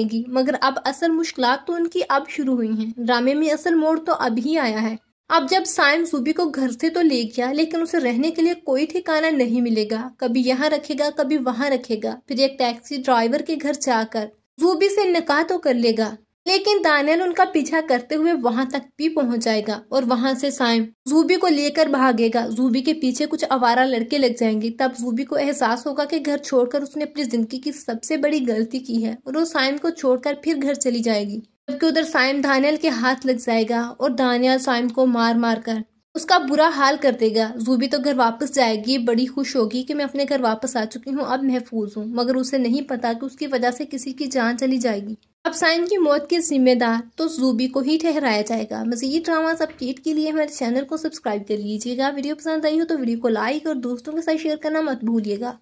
आएगी मगर अब असल मुश्किल तो उनकी अब शुरू हुई हैं ड्रामे में असल मोड़ तो अब ही आया है अब जब साइम सूबी को घर से तो ले गया लेकिन उसे रहने के लिए कोई ठिकाना नहीं मिलेगा कभी यहाँ रखेगा कभी वहाँ रखेगा फिर एक टैक्सी ड्राइवर के घर जाकर जूबी से निकाह तो कर लेगा लेकिन दानियल उनका पीछा करते हुए वहां तक भी पहुंच जाएगा और वहां से साइम जूबी को लेकर भागेगा जूबी के पीछे कुछ आवारा लड़के लग जाएंगे तब जूबी को एहसास होगा कि घर छोड़कर उसने अपनी जिंदगी की सबसे बड़ी गलती की है और वो साइम को छोड़कर फिर घर चली जाएगी जबकि उधर साइम दानियल के हाथ लग जाएगा और दानियल साइम को मार मार कर उसका बुरा हाल कर देगा जूबी तो घर वापस जाएगी बड़ी खुश होगी कि मैं अपने घर वापस आ चुकी हूँ अब महफूज हूँ मगर उसे नहीं पता कि उसकी वजह से किसी की जान चली जाएगी अब साइन की मौत के जिम्मेदार तो जूबी को ही ठहराया जाएगा मजीद ड्रामाज अपडेट के लिए हमारे चैनल को सब्सक्राइब कर लीजिएगा वीडियो पसंद आई हो तो वीडियो को लाइक और दोस्तों के साथ शेयर करना मत भूलिएगा